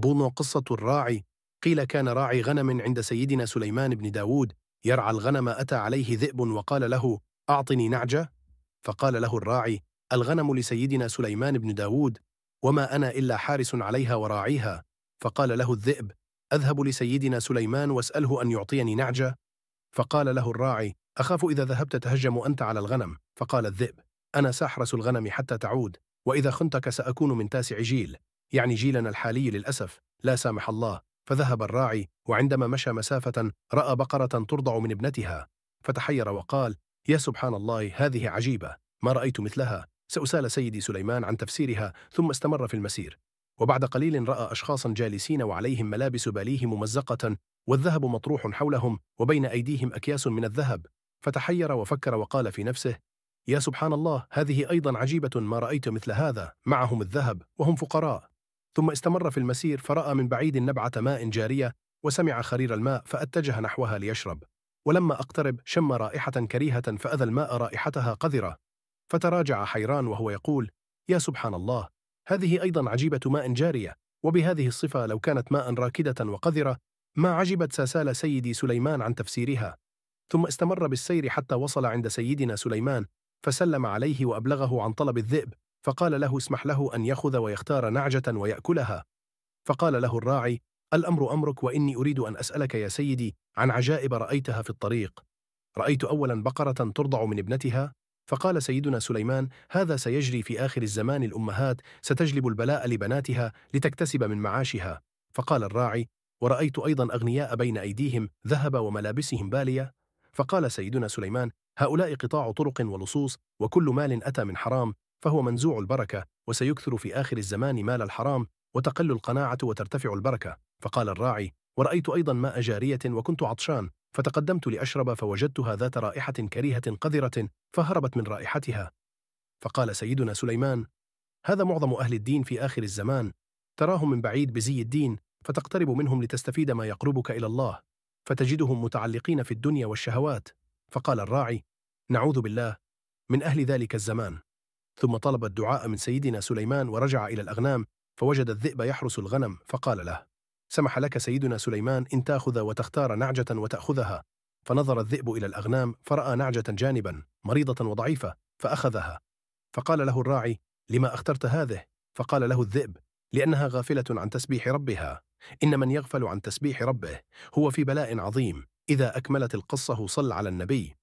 بونو قصة الراعي قيل كان راعي غنم عند سيدنا سليمان بن داود يرعى الغنم أتى عليه ذئب وقال له أعطني نعجة فقال له الراعي الغنم لسيدنا سليمان بن داود وما أنا إلا حارس عليها وراعيها فقال له الذئب أذهب لسيدنا سليمان واسأله أن يعطيني نعجة فقال له الراعي أخاف إذا ذهبت تهجم أنت على الغنم فقال الذئب أنا سأحرس الغنم حتى تعود وإذا خنتك سأكون من تاسع جيل يعني جيلنا الحالي للأسف لا سامح الله فذهب الراعي وعندما مشى مسافة رأى بقرة ترضع من ابنتها فتحير وقال يا سبحان الله هذه عجيبة ما رأيت مثلها سأسال سيدي سليمان عن تفسيرها ثم استمر في المسير وبعد قليل رأى أشخاصا جالسين وعليهم ملابس باليه ممزقة والذهب مطروح حولهم وبين أيديهم أكياس من الذهب فتحير وفكر وقال في نفسه يا سبحان الله هذه أيضا عجيبة ما رأيت مثل هذا معهم الذهب وهم فقراء ثم استمر في المسير فرأى من بعيد نبعة ماء جارية وسمع خرير الماء فأتجه نحوها ليشرب ولما أقترب شم رائحة كريهة فأذى الماء رائحتها قذرة فتراجع حيران وهو يقول يا سبحان الله هذه أيضا عجيبة ماء جارية وبهذه الصفة لو كانت ماء راكدة وقذرة ما عجبت ساسال سيدي سليمان عن تفسيرها ثم استمر بالسير حتى وصل عند سيدنا سليمان فسلم عليه وأبلغه عن طلب الذئب فقال له اسمح له أن يأخذ ويختار نعجة ويأكلها فقال له الراعي الأمر أمرك وإني أريد أن أسألك يا سيدي عن عجائب رأيتها في الطريق رأيت أولا بقرة ترضع من ابنتها فقال سيدنا سليمان هذا سيجري في آخر الزمان الأمهات ستجلب البلاء لبناتها لتكتسب من معاشها فقال الراعي ورأيت أيضا أغنياء بين أيديهم ذهب وملابسهم بالية فقال سيدنا سليمان هؤلاء قطاع طرق ولصوص وكل مال أتى من حرام فهو منزوع البركة وسيكثر في آخر الزمان مال الحرام وتقل القناعة وترتفع البركة فقال الراعي ورأيت أيضا ماء جارية وكنت عطشان فتقدمت لأشرب فوجدتها ذات رائحة كريهة قذرة فهربت من رائحتها فقال سيدنا سليمان هذا معظم أهل الدين في آخر الزمان تراهم من بعيد بزي الدين فتقترب منهم لتستفيد ما يقربك إلى الله فتجدهم متعلقين في الدنيا والشهوات فقال الراعي نعوذ بالله من أهل ذلك الزمان ثم طلب الدعاء من سيدنا سليمان ورجع إلى الأغنام فوجد الذئب يحرس الغنم فقال له سمح لك سيدنا سليمان إن تأخذ وتختار نعجة وتأخذها فنظر الذئب إلى الأغنام فرأى نعجة جانبا مريضة وضعيفة فأخذها فقال له الراعي لما اخترت هذه؟ فقال له الذئب لأنها غافلة عن تسبيح ربها إن من يغفل عن تسبيح ربه هو في بلاء عظيم إذا أكملت القصة صل على النبي